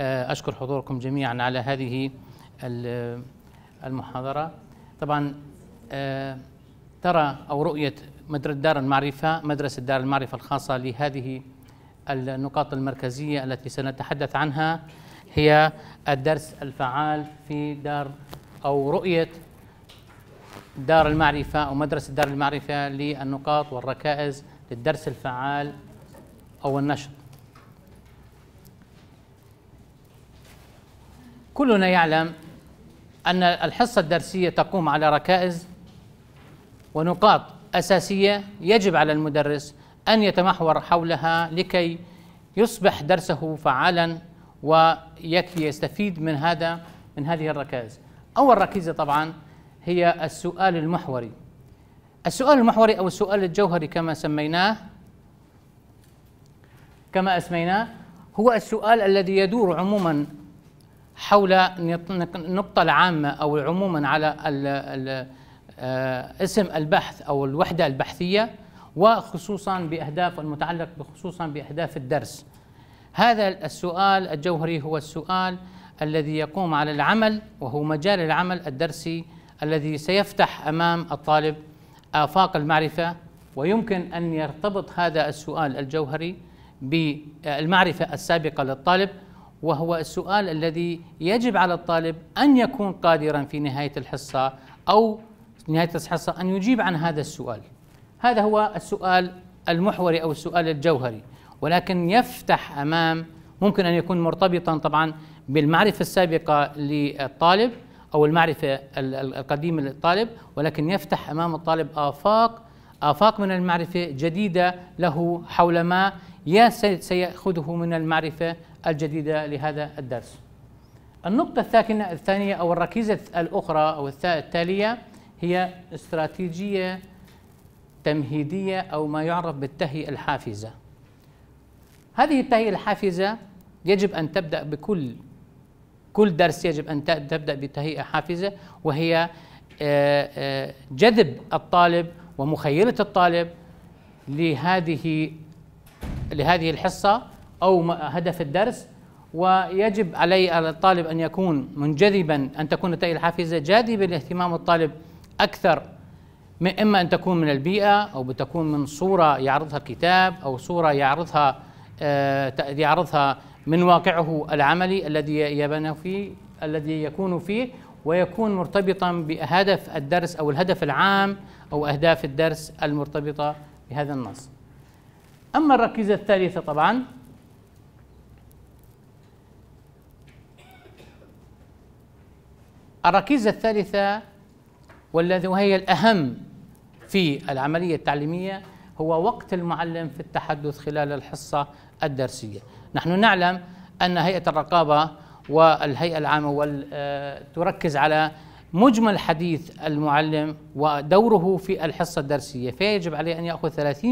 آه، أشكر حضوركم جميعا على هذه المحاضرة طبعا آه، ترى أو رؤية مدرسة دار المعرفة مدرسة دار المعرفة الخاصة لهذه النقاط المركزية التي سنتحدث عنها هي الدرس الفعال في دار أو رؤية دار المعرفة أو مدرسة دار المعرفة للنقاط والركائز للدرس الفعال أو النشط كلنا يعلم أن الحصة الدرسية تقوم على ركائز ونقاط أساسية يجب على المدرس أن يتمحور حولها لكي يصبح درسه فعالا ويكفي يستفيد من هذا من هذه الركائز أول ركيزة طبعا هي السؤال المحوري السؤال المحوري أو السؤال الجوهري كما سميناه كما أسميناه هو السؤال الذي يدور عموما حول النقطة العامة أو عموما على الـ الـ آه، اسم البحث أو الوحدة البحثية وخصوصا بأهداف المتعلق بخصوصا بأهداف الدرس هذا السؤال الجوهري هو السؤال الذي يقوم على العمل وهو مجال العمل الدرسي الذي سيفتح أمام الطالب آفاق المعرفة ويمكن أن يرتبط هذا السؤال الجوهري بالمعرفة السابقة للطالب وهو السؤال الذي يجب على الطالب أن يكون قادرا في نهاية الحصة أو نهاية الحصة أن يجيب عن هذا السؤال هذا هو السؤال المحوري أو السؤال الجوهري ولكن يفتح أمام ممكن أن يكون مرتبطا طبعا بالمعرفة السابقة للطالب أو المعرفة القديمة للطالب ولكن يفتح أمام الطالب آفاق آفاق من المعرفة جديدة له حول ما يا سيأخذه من المعرفة الجديدة لهذا الدرس النقطة الثاكنة الثانية أو الركيزة الأخرى أو التالية هي استراتيجية تمهيدية أو ما يعرف بالتهيئة الحافزة هذه التهيئة الحافزة يجب أن تبدأ بكل كل درس يجب أن تبدأ بتهيئة حافزة وهي آه، آه، جذب الطالب ومخيلة الطالب لهذه لهذه الحصة أو هدف الدرس ويجب علي الطالب أن يكون منجذبا أن تكون نتائج الحافزة جاذبة لاهتمام الطالب أكثر من إما أن تكون من البيئة أو بتكون من صورة يعرضها الكتاب أو صورة يعرضها آه، يعرضها من واقعه العملي الذي يبنى فيه الذي يكون فيه ويكون مرتبطا بهدف الدرس او الهدف العام او اهداف الدرس المرتبطه بهذا النص. اما الركيزه الثالثه طبعا الركيزة الثالثة والذي وهي الأهم في العملية التعليمية هو وقت المعلم في التحدث خلال الحصة الدرسية نحن نعلم أن هيئة الرقابة والهيئة العامة آه، تركز على مجمل حديث المعلم ودوره في الحصة الدرسية فيجب عليه أن يأخذ 30%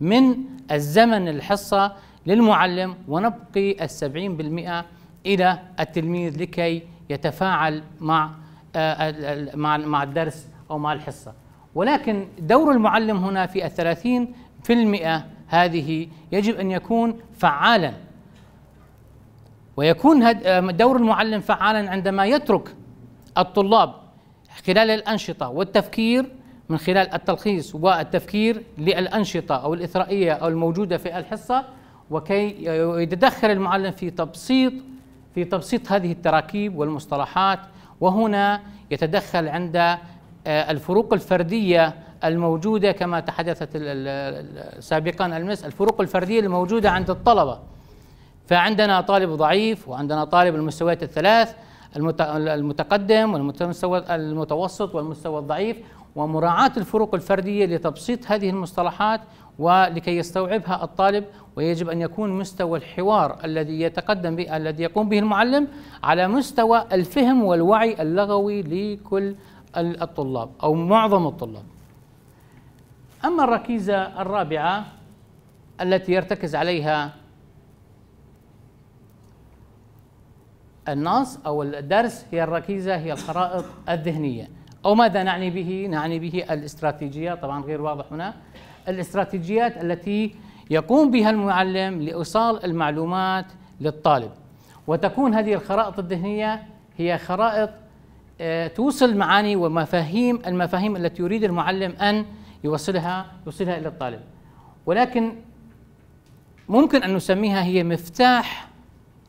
من الزمن الحصة للمعلم ونبقي السبعين بالمئة إلى التلميذ لكي يتفاعل مع آه، مع مع الدرس او مع الحصه ولكن دور المعلم هنا في الثلاثين في المئة هذه يجب أن يكون فعالا ويكون آه، دور المعلم فعالا عندما يترك الطلاب خلال الأنشطة والتفكير من خلال التلخيص والتفكير للأنشطة أو الإثرائية أو الموجودة في الحصة وكي يتدخل المعلم في تبسيط في تبسيط هذه التراكيب والمصطلحات وهنا يتدخل عند آه، الفروق الفرديه الموجوده كما تحدثت سابقا المس الفروق الفرديه الموجوده عند الطلبه فعندنا طالب ضعيف وعندنا طالب المستويات الثلاث المتقدم والمستوى المتوسط والمستوى الضعيف ومراعاة الفروق الفردية لتبسيط هذه المصطلحات ولكي يستوعبها الطالب ويجب ان يكون مستوى الحوار الذي يتقدم به الذي يقوم به المعلم على مستوى الفهم والوعي اللغوي لكل الطلاب او معظم الطلاب. اما الركيزه الرابعه التي يرتكز عليها النص او الدرس هي الركيزه هي الخرائط الذهنيه او ماذا نعني به؟ نعني به الاستراتيجيه طبعا غير واضح هنا الاستراتيجيات التي يقوم بها المعلم لايصال المعلومات للطالب وتكون هذه الخرائط الذهنيه هي خرائط آه، توصل معاني ومفاهيم المفاهيم التي يريد المعلم ان يوصلها يوصلها الى الطالب ولكن ممكن ان نسميها هي مفتاح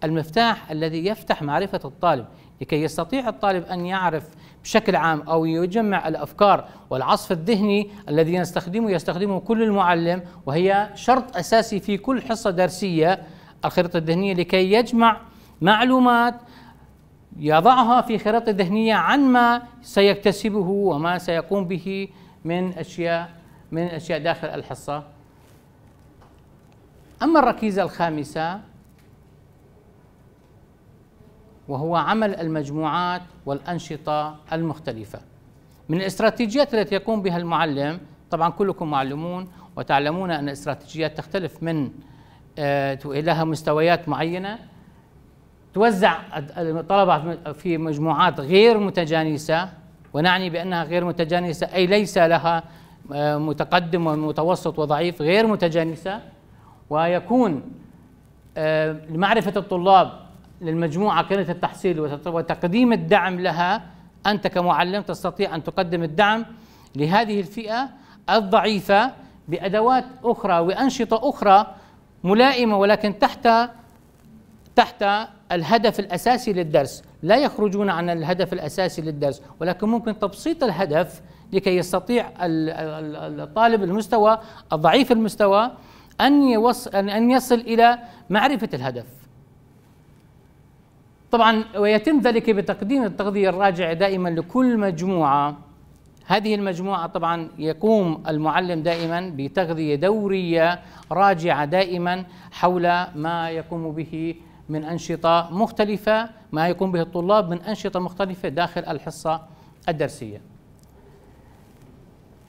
المفتاح الذي يفتح معرفه الطالب لكي يستطيع الطالب ان يعرف بشكل عام او يجمع الافكار والعصف الذهني الذي يستخدمه يستخدمه كل المعلم وهي شرط اساسي في كل حصه درسيه الخريطه الذهنيه لكي يجمع معلومات يضعها في خريطه ذهنيه عن ما سيكتسبه وما سيقوم به من اشياء من اشياء داخل الحصه. اما الركيزه الخامسه وهو عمل المجموعات والأنشطة المختلفة من الاستراتيجيات التي يقوم بها المعلم طبعا كلكم معلمون وتعلمون أن الاستراتيجيات تختلف من آه، لها مستويات معينة توزع الطلبة في مجموعات غير متجانسة ونعني بأنها غير متجانسة أي ليس لها آه، متقدم ومتوسط وضعيف غير متجانسة ويكون آه، لمعرفة الطلاب للمجموعة كلمة التحصيل وتقديم الدعم لها أنت كمعلم تستطيع أن تقدم الدعم لهذه الفئة الضعيفة بأدوات أخرى وأنشطة أخرى ملائمة ولكن تحت تحت الهدف الأساسي للدرس لا يخرجون عن الهدف الأساسي للدرس ولكن ممكن تبسيط الهدف لكي يستطيع الطالب المستوى الضعيف المستوى أن يصل إلى معرفة الهدف طبعا ويتم ذلك بتقديم التغذية الراجع دائما لكل مجموعة هذه المجموعة طبعا يقوم المعلم دائما بتغذية دورية راجعة دائما حول ما يقوم به من أنشطة مختلفة ما يقوم به الطلاب من أنشطة مختلفة داخل الحصة الدرسية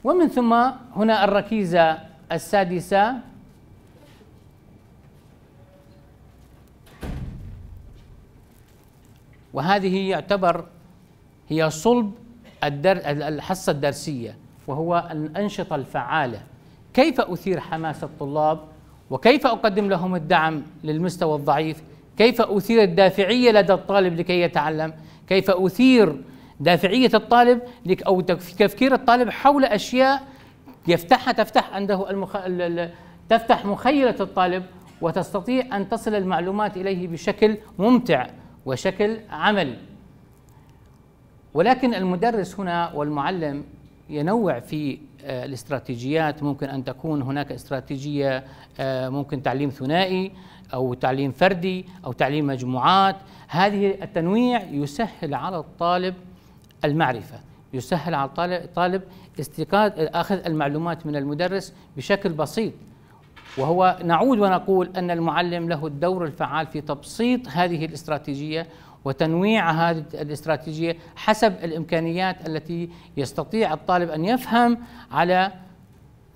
ومن ثم هنا الركيزة السادسة وهذه يعتبر هي صلب الدر الحصة الدرسية وهو الأنشطة الفعالة كيف أثير حماس الطلاب وكيف أقدم لهم الدعم للمستوى الضعيف كيف أثير الدافعية لدى الطالب لكي يتعلم كيف أثير دافعية الطالب أو تفكير الطالب حول أشياء يفتحها تفتح عنده المخ... تفتح مخيلة الطالب وتستطيع أن تصل المعلومات إليه بشكل ممتع وشكل عملي ولكن المدرس هنا والمعلم ينوع في آه، الاستراتيجيات ممكن ان تكون هناك استراتيجيه آه، ممكن تعليم ثنائي او تعليم فردي او تعليم مجموعات هذه التنويع يسهل على الطالب المعرفه يسهل على الطالب استيقاظ اخذ المعلومات من المدرس بشكل بسيط وهو نعود ونقول أن المعلم له الدور الفعال في تبسيط هذه الاستراتيجية وتنويع هذه الاستراتيجية حسب الإمكانيات التي يستطيع الطالب أن يفهم على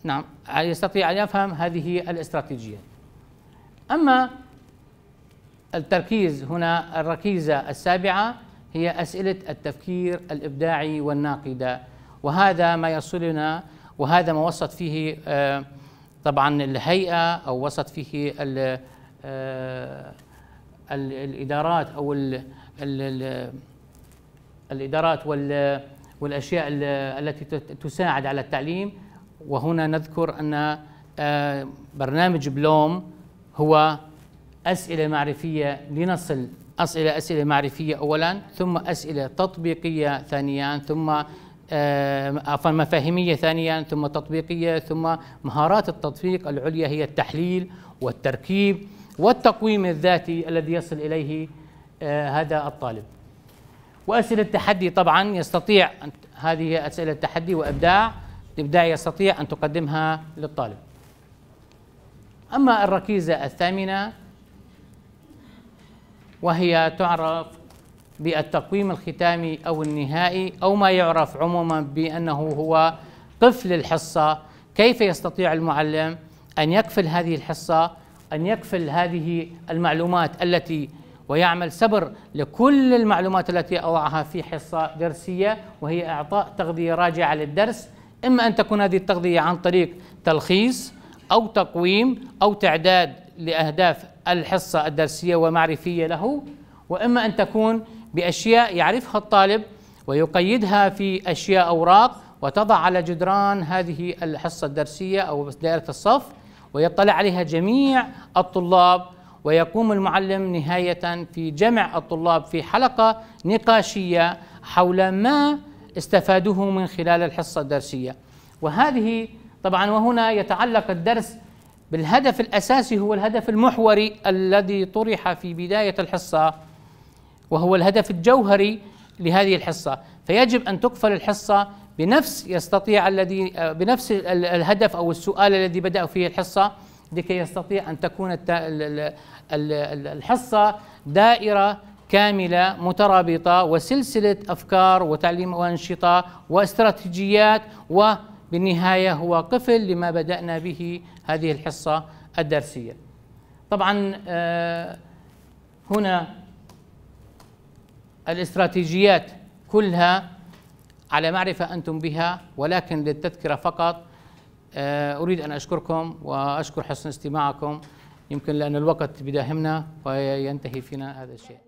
نعم يستطيع أن يفهم هذه الاستراتيجية أما التركيز هنا الركيزة السابعة هي أسئلة التفكير الإبداعي والناقدة وهذا ما يصلنا وهذا ما وصت فيه آه طبعا الهيئه او وسط فيه ال آه، الادارات او الـ الـ الادارات وال والاشياء التي تساعد على التعليم وهنا نذكر ان آه، برنامج بلوم هو اسئله معرفيه لنصل اسئله اسئله معرفيه اولا ثم اسئله تطبيقيه ثانيا ثم عفوا مفاهيميه ثانيا ثم تطبيقيه ثم مهارات التطبيق العليا هي التحليل والتركيب والتقويم الذاتي الذي يصل اليه آه، هذا الطالب. واسئله التحدي طبعا يستطيع أن هذه اسئله التحدي وابداع الابداع يستطيع ان تقدمها للطالب. اما الركيزه الثامنه وهي تعرف بالتقويم الختامي أو النهائي أو ما يعرف عموما بأنه هو قفل الحصة كيف يستطيع المعلم أن يقفل هذه الحصة أن يقفل هذه المعلومات التي ويعمل سبر لكل المعلومات التي أوضعها في حصة درسية وهي إعطاء تغذية راجعة للدرس إما أن تكون هذه التغذية عن طريق تلخيص أو تقويم أو تعداد لأهداف الحصة الدرسية ومعرفية له وإما أن تكون بأشياء يعرفها الطالب ويقيدها في أشياء أوراق وتضع على جدران هذه الحصة الدرسية أو دائرة الصف ويطلع عليها جميع الطلاب ويقوم المعلم نهاية في جمع الطلاب في حلقة نقاشية حول ما استفادوه من خلال الحصة الدرسية وهذه طبعا وهنا يتعلق الدرس بالهدف الأساسي هو الهدف المحوري الذي طرح في بداية الحصة وهو الهدف الجوهري لهذه الحصة فيجب أن تقفل الحصة بنفس يستطيع الذي بنفس الهدف أو السؤال الذي بدأ فيه الحصة لكي يستطيع أن تكون الحصة دائرة كاملة مترابطة وسلسلة أفكار وتعليم وأنشطة واستراتيجيات وبالنهاية هو قفل لما بدأنا به هذه الحصة الدرسية طبعا آه، هنا الاستراتيجيات كلها على معرفة أنتم بها ولكن للتذكرة فقط آه، أريد أن أشكركم وأشكر حسن استماعكم يمكن لأن الوقت بداهمنا وينتهي فينا هذا الشيء